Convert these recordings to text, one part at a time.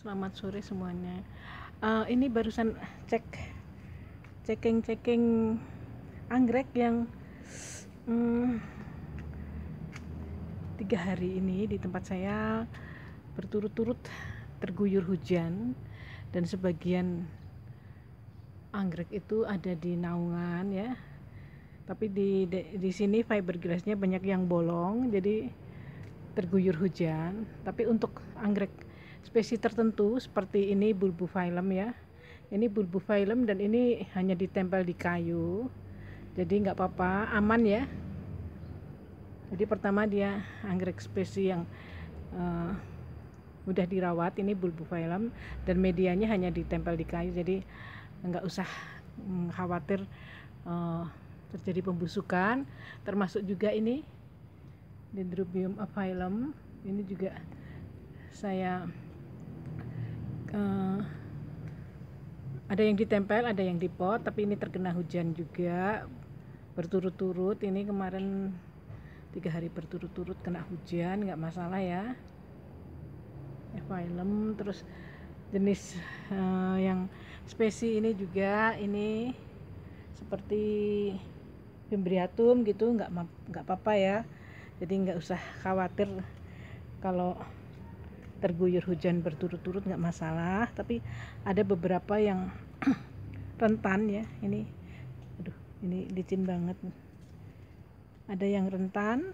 Selamat sore semuanya. Uh, ini barusan cek ceking ceking anggrek yang um, tiga hari ini di tempat saya berturut-turut terguyur hujan dan sebagian anggrek itu ada di naungan ya tapi di di, di sini fiberglassnya banyak yang bolong jadi terguyur hujan tapi untuk anggrek spesies tertentu seperti ini bulbu phylum ya ini bulbu phylum dan ini hanya ditempel di kayu jadi nggak apa-apa aman ya jadi pertama dia anggrek spesies yang uh, eh, udah dirawat ini bulbu phylum dan medianya hanya ditempel di kayu jadi nggak usah khawatir uh, terjadi pembusukan termasuk juga ini dendrobium phylum ini juga saya Eh, ada yang ditempel ada yang dipot tapi ini terkena hujan juga berturut-turut ini kemarin tiga hari berturut-turut kena hujan nggak masalah ya film terus jenis uh, yang spesi ini juga ini seperti fimbriatum gitu nggak nggak apa-apa ya jadi nggak usah khawatir kalau terguyur hujan berturut-turut nggak masalah tapi ada beberapa yang rentan ya ini aduh ini licin banget ada yang rentan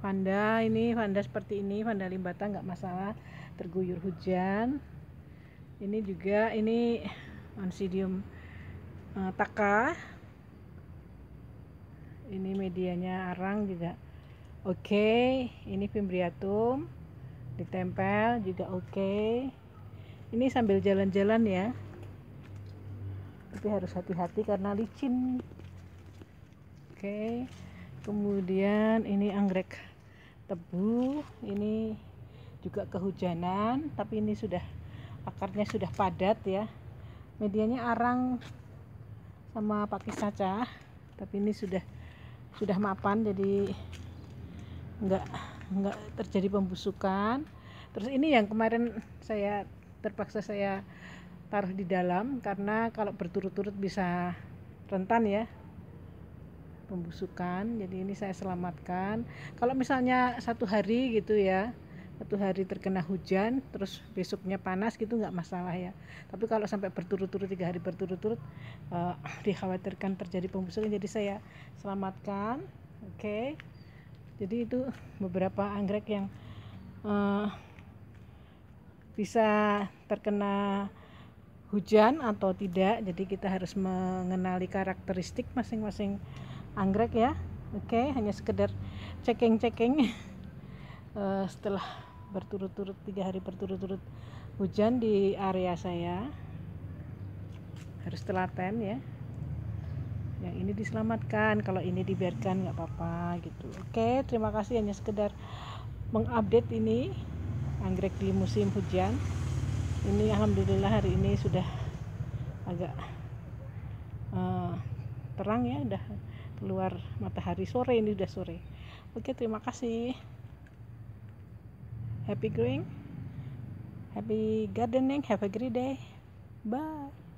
Vanda ini Vanda seperti ini Vanda limbata nggak masalah terguyur hujan ini juga ini Oncidium uh, taka ini medianya arang juga oke okay, ini fimbriatum ditempel juga oke okay. ini sambil jalan-jalan ya tapi harus hati-hati karena licin oke okay. kemudian ini anggrek tebu ini juga kehujanan tapi ini sudah akarnya sudah padat ya medianya arang sama pakis saca tapi ini sudah sudah mapan jadi enggak nggak terjadi pembusukan terus ini yang kemarin saya terpaksa saya taruh di dalam karena kalau berturut-turut bisa rentan ya pembusukan jadi ini saya selamatkan kalau misalnya satu hari gitu ya satu hari terkena hujan terus besoknya panas gitu nggak masalah ya tapi kalau sampai berturut-turut tiga hari berturut-turut uh, dikhawatirkan terjadi pembusukan jadi saya selamatkan oke okay jadi itu beberapa anggrek yang uh, bisa terkena hujan atau tidak jadi kita harus mengenali karakteristik masing-masing anggrek ya oke okay, hanya sekedar ceking-ceking uh, eh, setelah berturut-turut tiga hari berturut-turut hujan di area saya harus telaten ya yang ini diselamatkan kalau ini dibiarkan nggak apa-apa gitu oke terima kasih hanya sekedar mengupdate ini anggrek di musim hujan ini alhamdulillah hari ini sudah agak uh, terang ya udah keluar matahari sore ini udah sore oke terima kasih happy growing happy gardening have a great day bye